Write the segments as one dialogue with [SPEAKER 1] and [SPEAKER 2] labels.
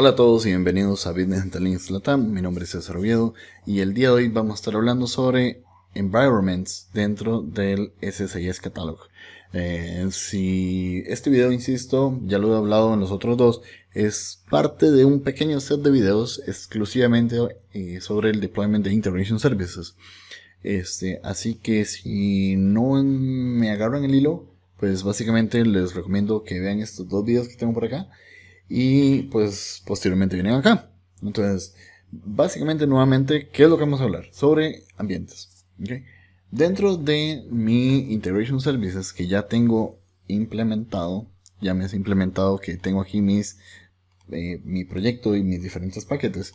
[SPEAKER 1] Hola a todos y bienvenidos a Business Intelligence Latam. Mi nombre es César Oviedo y el día de hoy vamos a estar hablando sobre environments dentro del SSIS Catalog. Eh, si este video, insisto, ya lo he hablado en los otros dos, es parte de un pequeño set de videos exclusivamente eh, sobre el deployment de Integration Services. Este, así que si no me agarran el hilo, pues básicamente les recomiendo que vean estos dos videos que tengo por acá y pues posteriormente vienen acá. Entonces, básicamente nuevamente, ¿qué es lo que vamos a hablar? Sobre ambientes. Dentro de mi Integration Services que ya tengo implementado, ya me has implementado que tengo aquí mis, eh, mi proyecto y mis diferentes paquetes,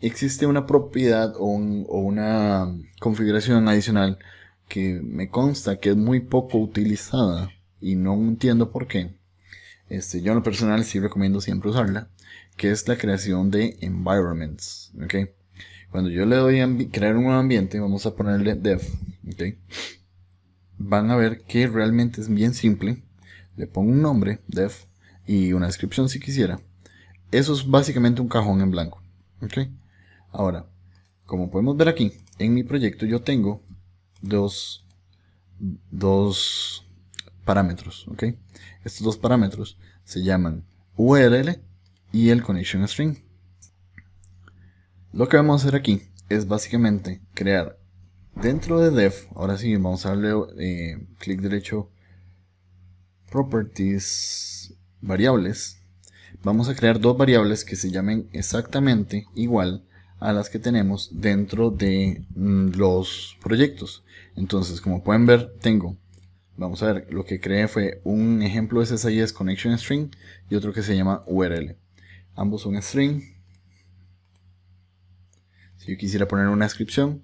[SPEAKER 1] existe una propiedad o una configuración adicional que me consta que es muy poco utilizada y no entiendo por qué este, yo en lo personal sí recomiendo siempre usarla, que es la creación de environments. ¿okay? Cuando yo le doy a crear un nuevo ambiente, vamos a ponerle dev. Van a ver que realmente es bien simple. Le pongo un nombre, dev, y una descripción si quisiera. Eso es básicamente un cajón en blanco. Ahora, como podemos ver aquí, en mi proyecto yo tengo dos, dos parámetros, ¿ok? Estos dos parámetros se llaman URL y el connection string. Lo que vamos a hacer aquí es básicamente crear dentro de Dev, ahora sí, vamos a darle eh, clic derecho, properties, variables, vamos a crear dos variables que se llamen exactamente igual a las que tenemos dentro de mm, los proyectos. Entonces, como pueden ver, tengo Vamos a ver, lo que creé fue un ejemplo de es Connection String y otro que se llama URL. Ambos son string. Si yo quisiera poner una descripción,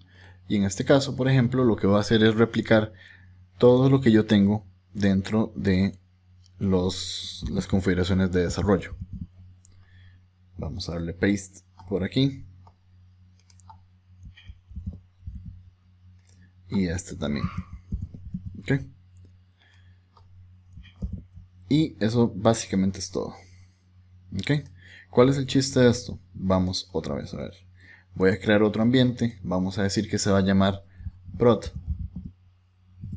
[SPEAKER 1] y en este caso, por ejemplo, lo que voy a hacer es replicar todo lo que yo tengo dentro de los, las configuraciones de desarrollo. Vamos a darle paste por aquí. Y este también. Y eso básicamente es todo. ¿Ok? ¿Cuál es el chiste de esto? Vamos otra vez a ver. Voy a crear otro ambiente. Vamos a decir que se va a llamar prod.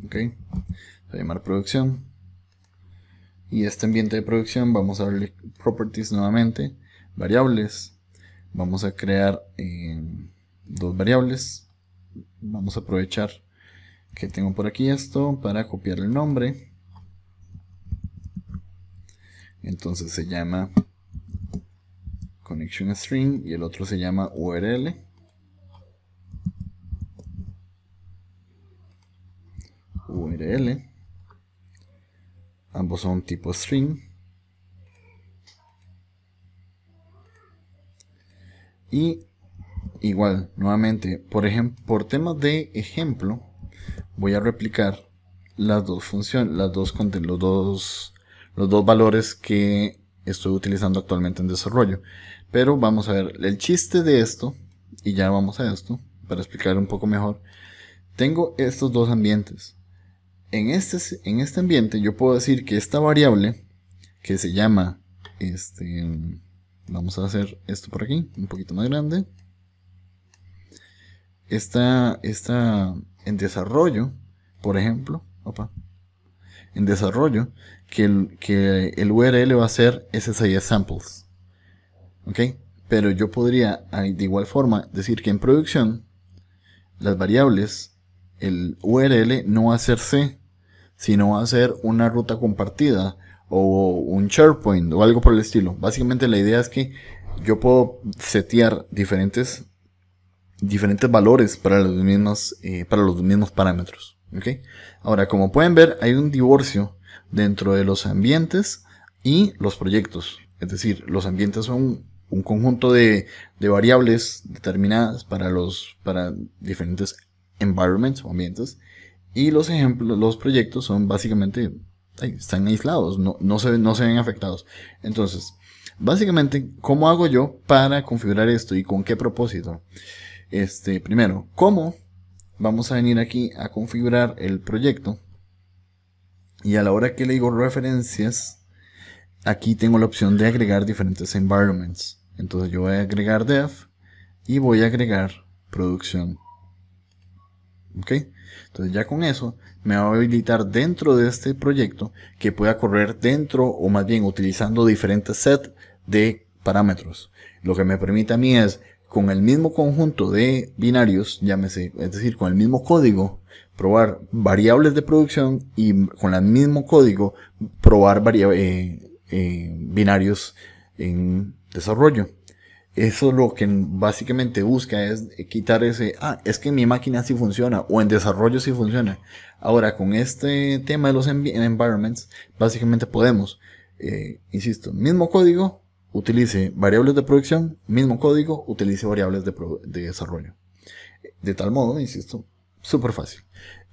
[SPEAKER 1] ¿Ok? Se va a llamar producción. Y este ambiente de producción vamos a darle properties nuevamente. Variables. Vamos a crear eh, dos variables. Vamos a aprovechar que tengo por aquí esto para copiar el nombre entonces se llama connection string y el otro se llama URL. URL. Ambos son tipo string. Y igual, nuevamente, por, por temas de ejemplo, voy a replicar las dos funciones, las dos, los dos los dos valores que estoy utilizando actualmente en desarrollo. Pero vamos a ver, el chiste de esto, y ya vamos a esto, para explicar un poco mejor, tengo estos dos ambientes. En este, en este ambiente yo puedo decir que esta variable, que se llama, este, vamos a hacer esto por aquí, un poquito más grande. está en desarrollo, por ejemplo, opa, en desarrollo que el, que el URL va a ser SSIS samples. ¿Ok? Pero yo podría de igual forma decir que en producción las variables, el URL no va a ser C, sino va a ser una ruta compartida o un SharePoint o algo por el estilo. Básicamente la idea es que yo puedo setear diferentes, diferentes valores para los mismos, eh, para los mismos parámetros ok Ahora, como pueden ver, hay un divorcio dentro de los ambientes y los proyectos. Es decir, los ambientes son un conjunto de, variables determinadas para, los, para diferentes environments o ambientes. Y los ejemplos, los proyectos son básicamente, están aislados, no, se, no se ven afectados. Entonces, básicamente, ¿cómo hago yo para configurar esto y con qué propósito? Este, primero, ¿cómo vamos a venir aquí a configurar el proyecto y a la hora que le digo referencias aquí tengo la opción de agregar diferentes environments entonces yo voy a agregar dev y voy a agregar producción ok entonces ya con eso me va a habilitar dentro de este proyecto que pueda correr dentro o más bien utilizando diferentes set de parámetros lo que me permite a mí es con el mismo conjunto de binarios, llámese, es decir, con el mismo código, probar variables de producción y con el mismo código probar eh, eh, binarios en desarrollo. Eso lo que básicamente busca es quitar ese, ah, es que mi máquina sí funciona o en desarrollo sí funciona. Ahora, con este tema de los environments, básicamente podemos, eh, insisto, mismo código, utilice variables de producción, mismo código, utilice variables de, desarrollo. De tal modo, insisto, súper fácil.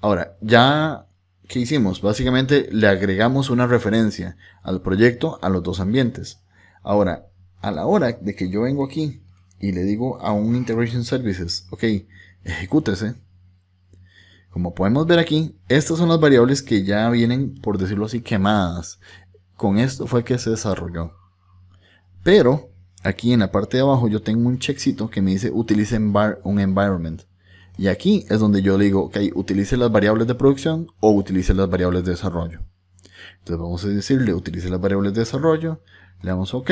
[SPEAKER 1] Ahora, ya que hicimos, básicamente le agregamos una referencia al proyecto a los dos ambientes. Ahora, a la hora de que yo vengo aquí y le digo a un Integration Services, ok, ejecútese. Como podemos ver aquí, estas son las variables que ya vienen, por decirlo así, quemadas. Con esto fue que se desarrolló. Pero aquí en la parte de abajo yo tengo un checksito que me dice utilice un environment. Y aquí es donde yo digo, ok, utilice las variables de producción o utilice las variables de desarrollo. Entonces vamos a decirle, utilice las variables de desarrollo, le damos ok,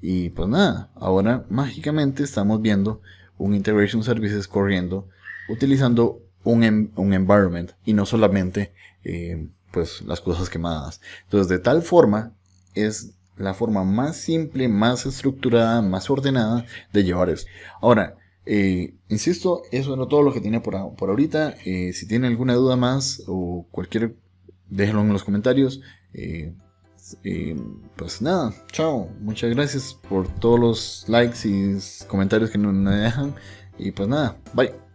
[SPEAKER 1] y pues nada, ahora mágicamente estamos viendo un Integration Services corriendo utilizando un, environment y no solamente eh, pues las cosas quemadas. Entonces de tal forma es la forma más simple, más estructurada, más ordenada de llevar eso. Ahora, eh, insisto, eso era todo lo que tenía por, por ahorita. Eh, si tiene alguna duda más o cualquier, déjenlo en los comentarios. Eh, pues nada, chao. Muchas gracias por todos los likes y comentarios que nos dejan. Y pues nada, bye.